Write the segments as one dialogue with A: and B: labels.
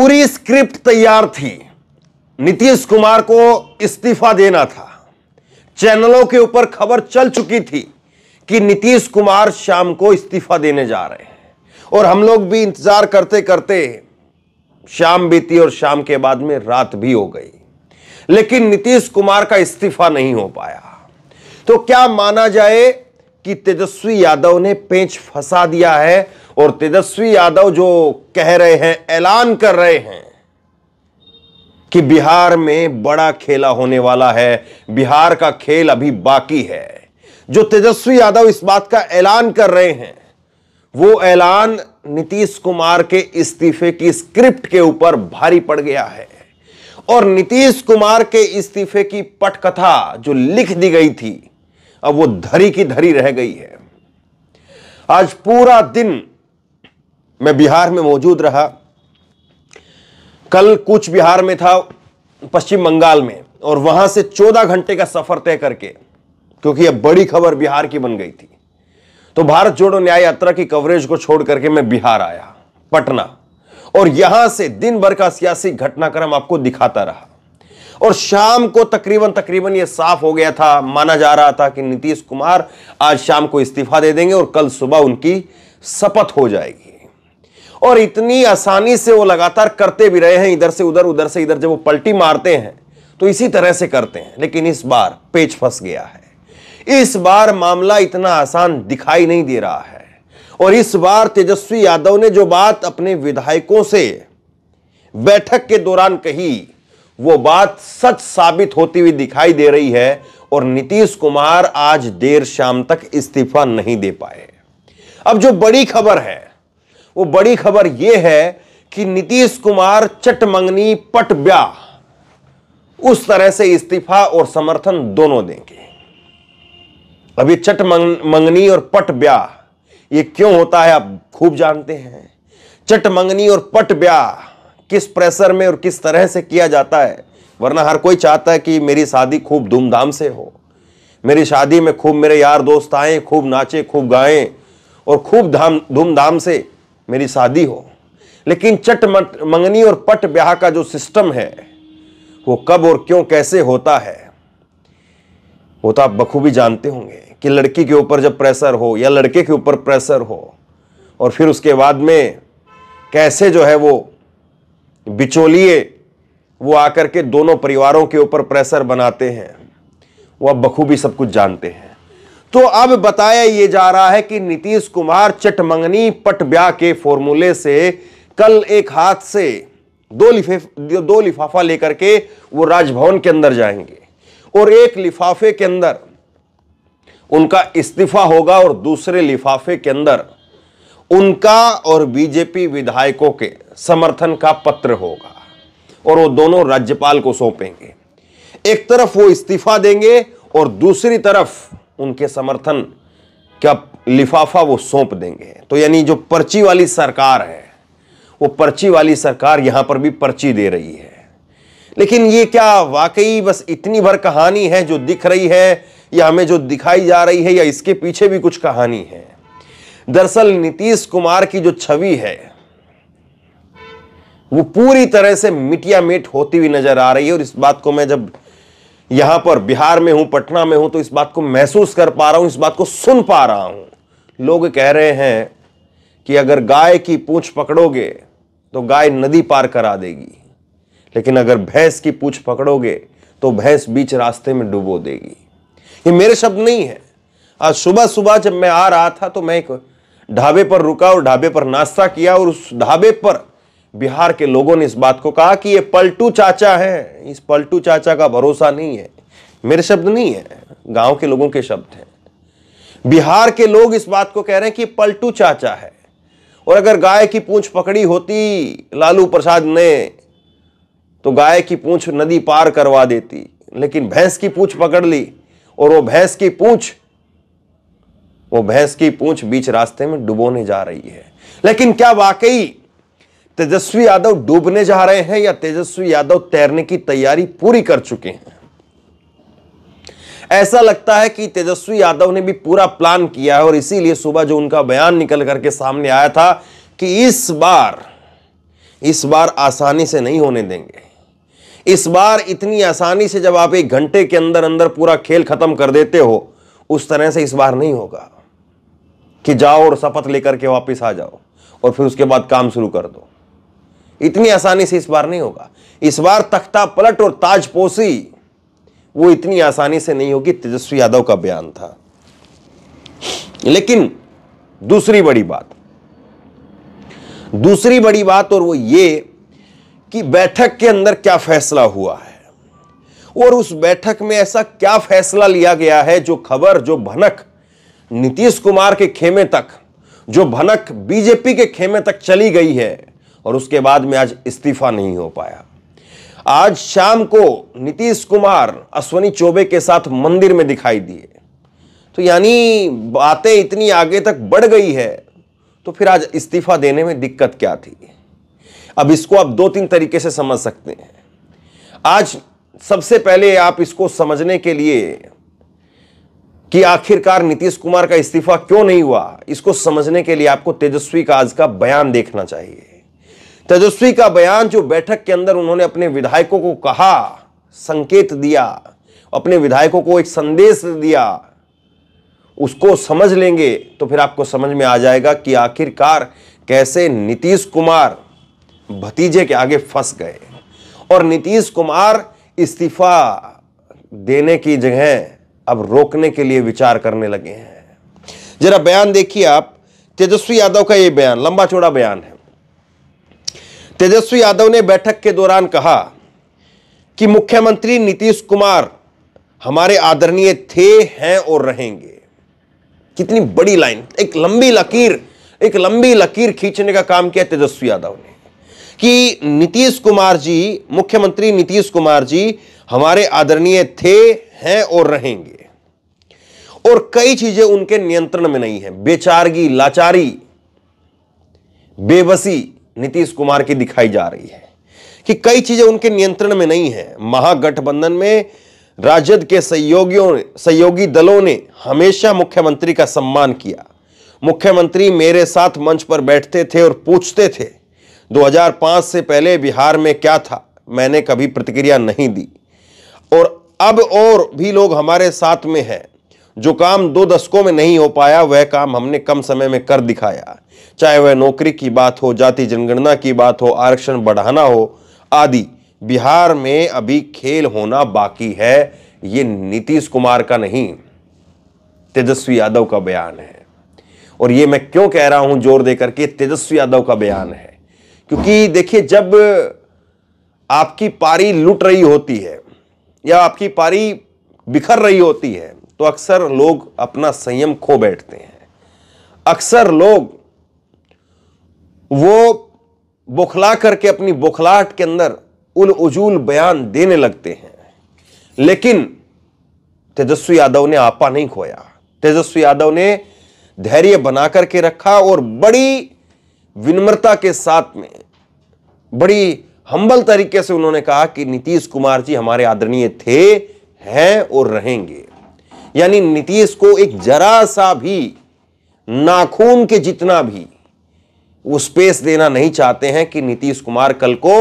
A: पूरी स्क्रिप्ट तैयार थी नीतीश कुमार को इस्तीफा देना था चैनलों के ऊपर खबर चल चुकी थी कि नीतीश कुमार शाम को इस्तीफा देने जा रहे हैं और हम लोग भी इंतजार करते करते शाम बीती और शाम के बाद में रात भी हो गई लेकिन नीतीश कुमार का इस्तीफा नहीं हो पाया तो क्या माना जाए कि तेजस्वी यादव ने पेंच फंसा दिया है और तेजस्वी यादव जो कह रहे हैं ऐलान कर रहे हैं कि बिहार में बड़ा खेला होने वाला है बिहार का खेल अभी बाकी है जो तेजस्वी यादव इस बात का ऐलान कर रहे हैं वो ऐलान नीतीश कुमार के इस्तीफे की स्क्रिप्ट के ऊपर भारी पड़ गया है और नीतीश कुमार के इस्तीफे की पटकथा जो लिख दी गई थी अब वो धरी की धरी रह गई है आज पूरा दिन मैं बिहार में मौजूद रहा कल कुछ बिहार में था पश्चिम बंगाल में और वहां से 14 घंटे का सफर तय करके क्योंकि अब बड़ी खबर बिहार की बन गई थी तो भारत जोड़ो न्याय यात्रा की कवरेज को छोड़ करके मैं बिहार आया पटना और यहां से दिन भर का सियासी घटनाक्रम आपको दिखाता रहा और शाम को तकरीबन तकरीबन यह साफ हो गया था माना जा रहा था कि नीतीश कुमार आज शाम को इस्तीफा दे देंगे और कल सुबह उनकी शपथ हो जाएगी और इतनी आसानी से वो लगातार करते भी रहे हैं इधर से उधर उधर से इधर जब वो पलटी मारते हैं तो इसी तरह से करते हैं लेकिन इस बार पेच फंस गया है इस बार मामला इतना आसान दिखाई नहीं दे रहा है और इस बार तेजस्वी यादव ने जो बात अपने विधायकों से बैठक के दौरान कही वो बात सच साबित होती हुई दिखाई दे रही है और नीतीश कुमार आज देर शाम तक इस्तीफा नहीं दे पाए अब जो बड़ी खबर है वो बड़ी खबर यह है कि नीतीश कुमार चटमंगनी पटब्या उस तरह से इस्तीफा और समर्थन दोनों देंगे अभी चट मंगनी और पट ब्याह ये क्यों होता है आप खूब जानते हैं चट मंगनी और पट ब्याह किस प्रेशर में और किस तरह से किया जाता है वरना हर कोई चाहता है कि मेरी शादी खूब धूमधाम से हो मेरी शादी में खूब मेरे यार दोस्त आए खूब नाचे खूब गाएं और खूब धाम धूमधाम से मेरी शादी हो लेकिन चट मंगनी और पट ब्याह का जो सिस्टम है वो कब और क्यों कैसे होता है वो तो आप बखूबी जानते होंगे कि लड़की के ऊपर जब प्रेशर हो या लड़के के ऊपर प्रेशर हो और फिर उसके बाद में कैसे जो है वो बिचौलिए वो आकर के दोनों परिवारों के ऊपर प्रेशर बनाते हैं वो आप बखूबी सब कुछ जानते हैं तो अब बताया ये जा रहा है कि नीतीश कुमार चटमंगनी पटब्या के फॉर्मूले से कल एक हाथ से दो लिफे दो लिफाफा लेकर के वो राजभवन के अंदर जाएंगे और एक लिफाफे के अंदर उनका इस्तीफा होगा और दूसरे लिफाफे के अंदर उनका और बीजेपी विधायकों के समर्थन का पत्र होगा और वो दोनों राज्यपाल को सौंपेंगे एक तरफ वो इस्तीफा देंगे और दूसरी तरफ उनके समर्थन का लिफाफा वो सौंप देंगे तो यानी जो पर्ची वाली सरकार है वो पर्ची वाली सरकार यहां पर भी पर्ची दे रही है लेकिन ये क्या वाकई बस इतनी भर कहानी है जो दिख रही है या हमें जो दिखाई जा रही है या इसके पीछे भी कुछ कहानी है दरअसल नीतीश कुमार की जो छवि है वो पूरी तरह से मिटिया मिट होती हुई नजर आ रही है और इस बात को मैं जब यहां पर बिहार में हूं पटना में हूं तो इस बात को महसूस कर पा रहा हूं इस बात को सुन पा रहा हूं लोग कह रहे हैं कि अगर गाय की पूछ पकड़ोगे तो गाय नदी पार करा देगी लेकिन अगर भैंस की पूछ पकड़ोगे तो भैंस बीच रास्ते में डुबो देगी ये मेरे शब्द नहीं है आज सुबह सुबह जब मैं आ रहा था तो मैं एक ढाबे पर रुका और ढाबे पर नाश्ता किया और उस ढाबे पर बिहार के लोगों ने इस बात को कहा कि ये पलटू चाचा है इस पलटू चाचा का भरोसा नहीं है मेरे शब्द नहीं है गांव के लोगों के शब्द हैं बिहार के लोग इस बात को कह रहे हैं कि पलटू चाचा है और अगर गाय की पूंछ पकड़ी होती लालू प्रसाद ने तो गाय की पूंछ नदी पार करवा देती लेकिन भैंस की पूंछ पकड़ ली और वो भैंस की पूंछ वो भैंस की पूंछ बीच रास्ते में डुबोने जा रही है लेकिन क्या वाकई तेजस्वी यादव डूबने जा रहे हैं या तेजस्वी यादव तैरने की तैयारी पूरी कर चुके हैं ऐसा लगता है कि तेजस्वी यादव ने भी पूरा प्लान किया है और इसीलिए सुबह जो उनका बयान निकल करके सामने आया था कि इस बार इस बार आसानी से नहीं होने देंगे इस बार इतनी आसानी से जब आप एक घंटे के अंदर अंदर पूरा खेल खत्म कर देते हो उस तरह से इस बार नहीं होगा कि जाओ और शपथ लेकर के वापस आ जाओ और फिर उसके बाद काम शुरू कर दो इतनी आसानी से इस बार नहीं होगा इस बार तख्ता पलट और ताजपोशी वो इतनी आसानी से नहीं होगी तेजस्वी यादव का बयान था लेकिन दूसरी बड़ी बात दूसरी बड़ी बात और वो ये कि बैठक के अंदर क्या फैसला हुआ है और उस बैठक में ऐसा क्या फैसला लिया गया है जो खबर जो भनक नीतीश कुमार के खेमे तक जो भनक बीजेपी के खेमे तक चली गई है और उसके बाद में आज इस्तीफा नहीं हो पाया आज शाम को नीतीश कुमार अश्वनी चौबे के साथ मंदिर में दिखाई दिए तो यानी बातें इतनी आगे तक बढ़ गई है तो फिर आज इस्तीफा देने में दिक्कत क्या थी अब इसको आप दो तीन तरीके से समझ सकते हैं आज सबसे पहले आप इसको समझने के लिए कि आखिरकार नीतीश कुमार का इस्तीफा क्यों नहीं हुआ इसको समझने के लिए आपको तेजस्वी का आज का बयान देखना चाहिए तेजस्वी का बयान जो बैठक के अंदर उन्होंने अपने विधायकों को कहा संकेत दिया अपने विधायकों को एक संदेश दिया उसको समझ लेंगे तो फिर आपको समझ में आ जाएगा कि आखिरकार कैसे नीतीश कुमार भतीजे के आगे फंस गए और नीतीश कुमार इस्तीफा देने की जगह अब रोकने के लिए विचार करने लगे हैं जरा बयान देखिए आप तेजस्वी यादव का ये बयान लंबा चौड़ा बयान है तेजस्वी यादव ने बैठक के दौरान कहा कि मुख्यमंत्री नीतीश कुमार हमारे आदरणीय थे हैं और रहेंगे कितनी बड़ी लाइन एक लंबी लकीर एक लंबी लकीर खींचने का काम किया तेजस्वी यादव ने कि नीतीश कुमार जी मुख्यमंत्री नीतीश कुमार जी हमारे आदरणीय थे हैं और रहेंगे और कई चीजें उनके नियंत्रण में नहीं है बेचारगी लाचारी बेबसी नीतीश कुमार की दिखाई जा रही है कि कई चीजें उनके नियंत्रण में नहीं है महागठबंधन में राजद के सहयोगियों सहयोगी दलों ने हमेशा मुख्यमंत्री का सम्मान किया मुख्यमंत्री मेरे साथ मंच पर बैठते थे और पूछते थे 2005 से पहले बिहार में क्या था मैंने कभी प्रतिक्रिया नहीं दी और अब और भी लोग हमारे साथ में हैं जो काम दो दशकों में नहीं हो पाया वह काम हमने कम समय में कर दिखाया चाहे वह नौकरी की बात हो जाति जनगणना की बात हो आरक्षण बढ़ाना हो आदि बिहार में अभी खेल होना बाकी है ये नीतीश कुमार का नहीं तेजस्वी यादव का बयान है और ये मैं क्यों कह रहा हूं जोर देकर के तेजस्वी यादव का बयान है क्योंकि देखिए जब आपकी पारी लुट रही होती है या आपकी पारी बिखर रही होती है तो अक्सर लोग अपना संयम खो बैठते हैं अक्सर लोग वो बुखला करके अपनी बुखलाहट के अंदर उल उजूल बयान देने लगते हैं लेकिन तेजस्वी यादव ने आपा नहीं खोया तेजस्वी यादव ने धैर्य बना करके रखा और बड़ी विनम्रता के साथ में बड़ी हम्बल तरीके से उन्होंने कहा कि नीतीश कुमार जी हमारे आदरणीय थे हैं और रहेंगे यानी नीतीश को एक जरा सा भी नाखून के जितना भी वो स्पेस देना नहीं चाहते हैं कि नीतीश कुमार कल को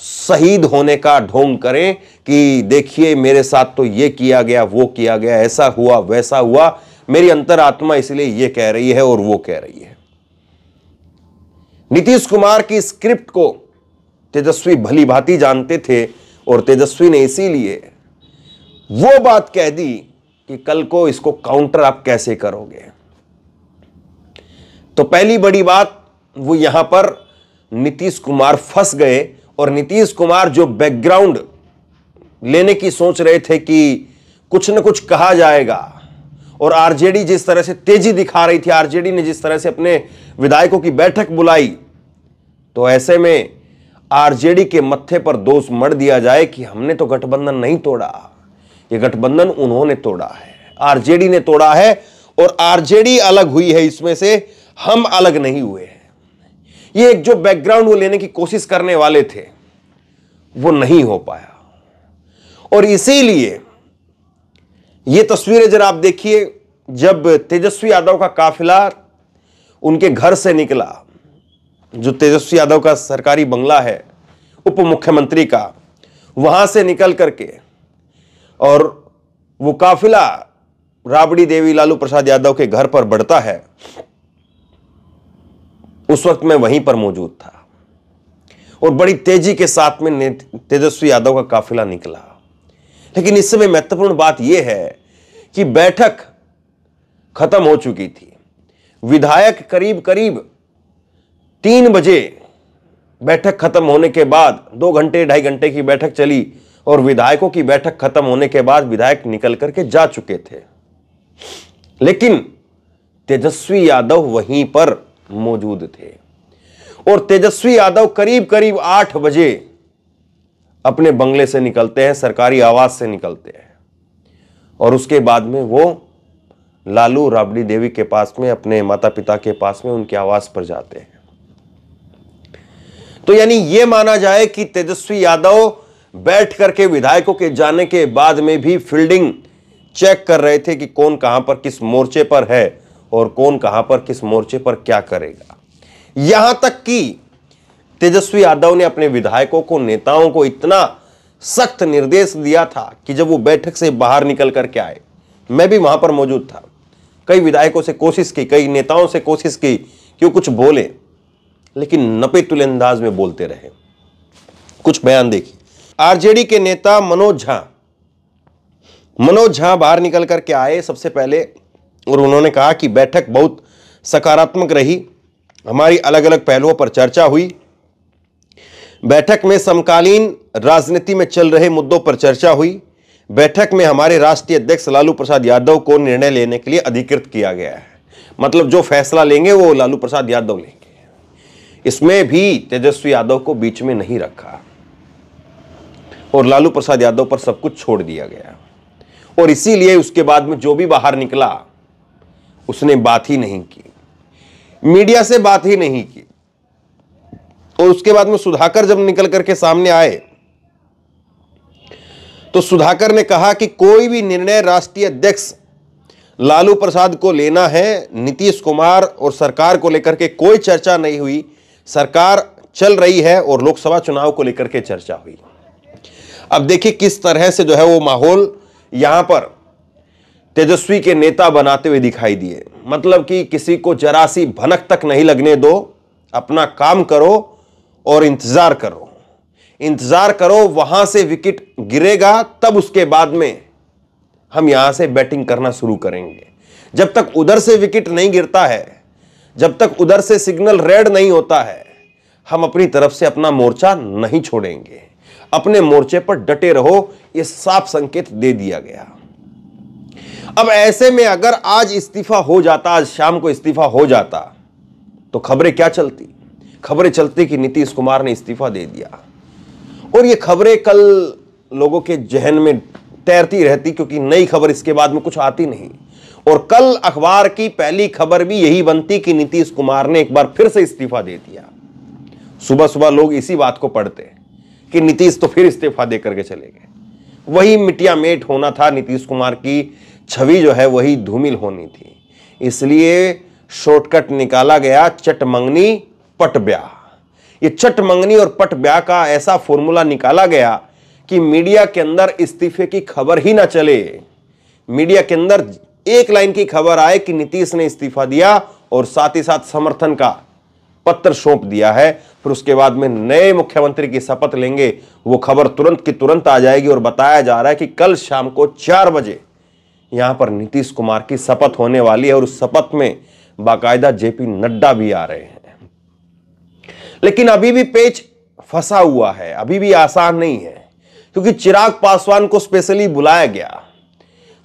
A: शहीद होने का ढोंग करें कि देखिए मेरे साथ तो ये किया गया वो किया गया ऐसा हुआ वैसा हुआ मेरी अंतरात्मा इसलिए ये कह रही है और वो कह रही है नीतीश कुमार की स्क्रिप्ट को तेजस्वी भली भांति जानते थे और तेजस्वी ने इसीलिए वो बात कह दी कि कल को इसको काउंटर आप कैसे करोगे तो पहली बड़ी बात वो यहां पर नीतीश कुमार फंस गए और नीतीश कुमार जो बैकग्राउंड लेने की सोच रहे थे कि कुछ ना कुछ कहा जाएगा और आरजेडी जिस तरह से तेजी दिखा रही थी आरजेडी ने जिस तरह से अपने विधायकों की बैठक बुलाई तो ऐसे में आरजेडी के मत्थे पर दोष मर दिया जाए कि हमने तो गठबंधन नहीं तोड़ा ये गठबंधन उन्होंने तोड़ा है आरजेडी ने तोड़ा है और आरजेडी अलग हुई है इसमें से हम अलग नहीं हुए हैं ये एक जो बैकग्राउंड वो लेने की कोशिश करने वाले थे वो नहीं हो पाया और इसीलिए ये तस्वीरें जरा आप देखिए जब तेजस्वी यादव का काफिला उनके घर से निकला जो तेजस्वी यादव का सरकारी बंगला है उप मुख्यमंत्री का वहां से निकल करके और वो काफिला राबड़ी देवी लालू प्रसाद यादव के घर पर बढ़ता है उस वक्त मैं वहीं पर मौजूद था और बड़ी तेजी के साथ में तेजस्वी यादव का काफिला निकला लेकिन इस समय महत्वपूर्ण बात यह है कि बैठक खत्म हो चुकी थी विधायक करीब करीब तीन बजे बैठक खत्म होने के बाद दो घंटे ढाई घंटे की बैठक चली और विधायकों की बैठक खत्म होने के बाद विधायक निकल करके जा चुके थे लेकिन तेजस्वी यादव वहीं पर मौजूद थे और तेजस्वी यादव करीब करीब आठ बजे अपने बंगले से निकलते हैं सरकारी आवास से निकलते हैं और उसके बाद में वो लालू राबड़ी देवी के पास में अपने माता पिता के पास में उनके आवास पर जाते हैं तो यानी यह माना जाए कि तेजस्वी यादव बैठ करके विधायकों के जाने के बाद में भी फील्डिंग चेक कर रहे थे कि कौन कहां पर किस मोर्चे पर है और कौन कहां पर किस मोर्चे पर क्या करेगा यहां तक कि तेजस्वी यादव ने अपने विधायकों को नेताओं को इतना सख्त निर्देश दिया था कि जब वो बैठक से बाहर निकल करके आए मैं भी वहां पर मौजूद था कई विधायकों से कोशिश की कई नेताओं से कोशिश की कि वो कुछ बोले लेकिन नपे तुले अंदाज में बोलते रहे कुछ बयान देखिए आरजेडी के नेता मनोज झा मनोज झा बाहर निकल करके आए सबसे पहले और उन्होंने कहा कि बैठक बहुत सकारात्मक रही हमारी अलग अलग पहलुओं पर चर्चा हुई बैठक में समकालीन राजनीति में चल रहे मुद्दों पर चर्चा हुई बैठक में हमारे राष्ट्रीय अध्यक्ष लालू प्रसाद यादव को निर्णय लेने के लिए अधिकृत किया गया है मतलब जो फैसला लेंगे वो लालू प्रसाद यादव लेंगे इसमें भी तेजस्वी यादव को बीच में नहीं रखा और लालू प्रसाद यादव पर सब कुछ छोड़ दिया गया और इसीलिए उसके बाद में जो भी बाहर निकला उसने बात ही नहीं की मीडिया से बात ही नहीं की और उसके बाद में सुधाकर जब निकल करके सामने आए तो सुधाकर ने कहा कि कोई भी निर्णय राष्ट्रीय अध्यक्ष लालू प्रसाद को लेना है नीतीश कुमार और सरकार को लेकर के कोई चर्चा नहीं हुई सरकार चल रही है और लोकसभा चुनाव को लेकर के चर्चा हुई अब देखिए किस तरह से जो है वो माहौल यहां पर तेजस्वी के नेता बनाते हुए दिखाई दिए मतलब कि किसी को जरा सी भनक तक नहीं लगने दो अपना काम करो और इंतजार करो इंतजार करो वहां से विकेट गिरेगा तब उसके बाद में हम यहां से बैटिंग करना शुरू करेंगे जब तक उधर से विकेट नहीं गिरता है जब तक उधर से सिग्नल रेड नहीं होता है हम अपनी तरफ से अपना मोर्चा नहीं छोड़ेंगे अपने मोर्चे पर डटे रहो यह साफ संकेत दे दिया गया अब ऐसे में अगर आज इस्तीफा हो जाता आज शाम को इस्तीफा हो जाता तो खबरें क्या चलती खबरें चलती कि नीतीश कुमार ने इस्तीफा दे दिया और ये खबरें कल लोगों के जहन में तैरती रहती क्योंकि नई खबर इसके बाद में कुछ आती नहीं और कल अखबार की पहली खबर भी यही बनती कि नीतीश कुमार ने एक बार फिर से इस्तीफा दे दिया सुबह सुबह लोग इसी बात को पढ़ते कि नीतीश तो फिर इस्तीफा दे करके चले गए वही मिटिया मेट होना था नीतीश कुमार की छवि जो है वही धूमिल होनी थी इसलिए शॉर्टकट निकाला गया पट ब्याह ये मंगनी और पट ब्याह का ऐसा फॉर्मूला निकाला गया कि मीडिया के अंदर इस्तीफे की खबर ही ना चले मीडिया के अंदर एक लाइन की खबर आए कि नीतीश ने इस्तीफा दिया और साथ ही साथ समर्थन का पत्र सौंप दिया है फिर उसके बाद में नए मुख्यमंत्री की शपथ लेंगे वो खबर तुरंत की तुरंत आ जाएगी और बताया जा रहा है कि कल शाम को चार बजे यहां पर नीतीश कुमार की शपथ होने वाली है और उस शपथ में बाकायदा जेपी नड्डा भी आ रहे हैं लेकिन अभी भी पेच फंसा हुआ है अभी भी आसान नहीं है क्योंकि चिराग पासवान को स्पेशली बुलाया गया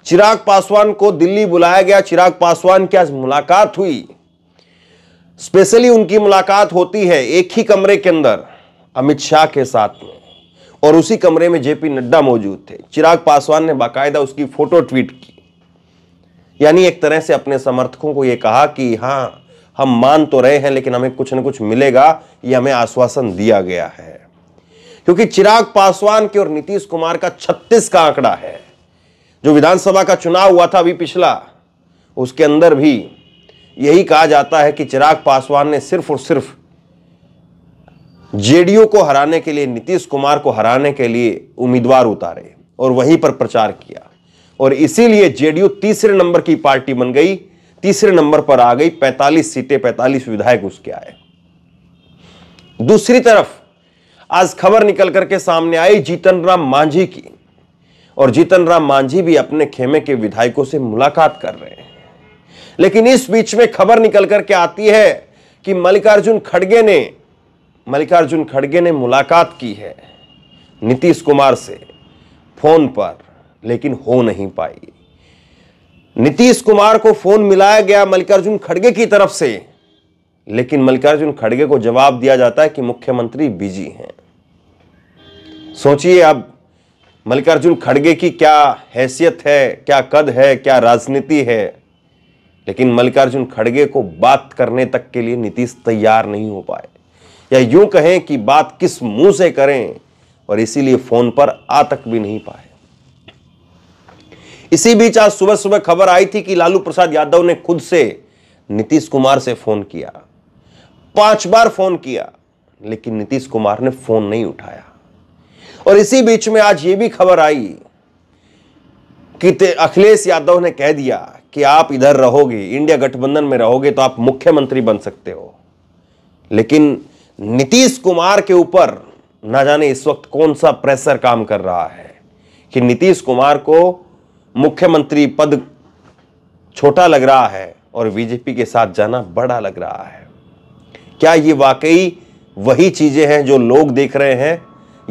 A: चिराग पासवान को दिल्ली बुलाया गया चिराग पासवान की आज मुलाकात हुई स्पेशली उनकी मुलाकात होती है एक ही कमरे के अंदर अमित शाह के साथ में और उसी कमरे में जेपी नड्डा मौजूद थे चिराग पासवान ने बाकायदा उसकी फोटो ट्वीट की यानी एक तरह से अपने समर्थकों को यह कहा कि हां हम मान तो रहे हैं लेकिन हमें कुछ ना कुछ मिलेगा यह हमें आश्वासन दिया गया है क्योंकि चिराग पासवान के और नीतीश कुमार का छत्तीस का आंकड़ा है जो विधानसभा का चुनाव हुआ था अभी पिछला उसके अंदर भी यही कहा जाता है कि चिराग पासवान ने सिर्फ और सिर्फ जेडीयू को हराने के लिए नीतीश कुमार को हराने के लिए उम्मीदवार उतारे और वहीं पर प्रचार किया और इसीलिए जेडीयू तीसरे नंबर की पार्टी बन गई तीसरे नंबर पर आ गई 45 सीटें 45 विधायक उसके आए दूसरी तरफ आज खबर निकल करके सामने आई जीतन राम मांझी की और जीतन राम मांझी भी अपने खेमे के विधायकों से मुलाकात कर रहे हैं लेकिन इस बीच में खबर निकल करके आती है कि मल्लिकार्जुन खड़गे ने मल्लिकार्जुन खड़गे ने मुलाकात की है नीतीश कुमार से फोन पर लेकिन हो नहीं पाई नीतीश कुमार को फोन मिलाया गया मल्लिकार्जुन खड़गे की तरफ से लेकिन मल्लिकार्जुन खड़गे को जवाब दिया जाता है कि मुख्यमंत्री बिजी हैं सोचिए अब मल्लिकार्जुन खड़गे की क्या हैसियत है क्या कद है क्या राजनीति है लेकिन मल्लिकार्जुन खड़गे को बात करने तक के लिए नीतीश तैयार नहीं हो पाए या यूं कहें कि बात किस मुंह से करें और इसीलिए फोन पर आ तक भी नहीं पाए इसी बीच आज सुबह सुबह खबर आई थी कि लालू प्रसाद यादव ने खुद से नीतीश कुमार से फोन किया पांच बार फोन किया लेकिन नीतीश कुमार ने फोन नहीं उठाया और इसी बीच में आज यह भी खबर आई कि अखिलेश यादव ने कह दिया कि आप इधर रहोगे इंडिया गठबंधन में रहोगे तो आप मुख्यमंत्री बन सकते हो लेकिन नीतीश कुमार के ऊपर ना जाने इस वक्त कौन सा प्रेशर काम कर रहा है कि नीतीश कुमार को मुख्यमंत्री पद छोटा लग रहा है और बीजेपी के साथ जाना बड़ा लग रहा है क्या ये वाकई वही चीज़ें हैं जो लोग देख रहे हैं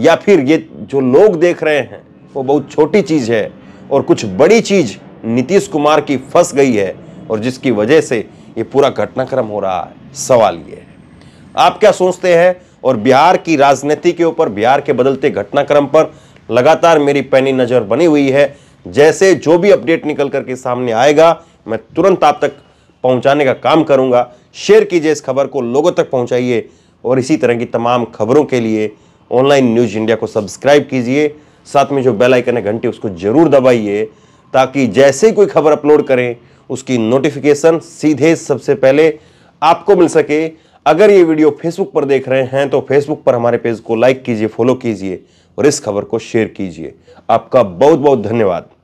A: या फिर ये जो लोग देख रहे हैं वो बहुत छोटी चीज़ है और कुछ बड़ी चीज़ नीतीश कुमार की फंस गई है और जिसकी वजह से ये पूरा घटनाक्रम हो रहा है सवाल ये है आप क्या सोचते हैं और बिहार की राजनीति के ऊपर बिहार के बदलते घटनाक्रम पर लगातार मेरी पैनी नज़र बनी हुई है जैसे जो भी अपडेट निकल करके सामने आएगा मैं तुरंत आप तक पहुंचाने का काम करूंगा शेयर कीजिए इस खबर को लोगों तक पहुंचाइए और इसी तरह की तमाम खबरों के लिए ऑनलाइन न्यूज़ इंडिया को सब्सक्राइब कीजिए साथ में जो बेल आइकन है घंटी उसको ज़रूर दबाइए ताकि जैसे कोई खबर अपलोड करें उसकी नोटिफिकेशन सीधे सबसे पहले आपको मिल सके अगर ये वीडियो फेसबुक पर देख रहे हैं तो फेसबुक पर हमारे पेज को लाइक कीजिए फॉलो कीजिए और इस खबर को शेयर कीजिए आपका बहुत बहुत धन्यवाद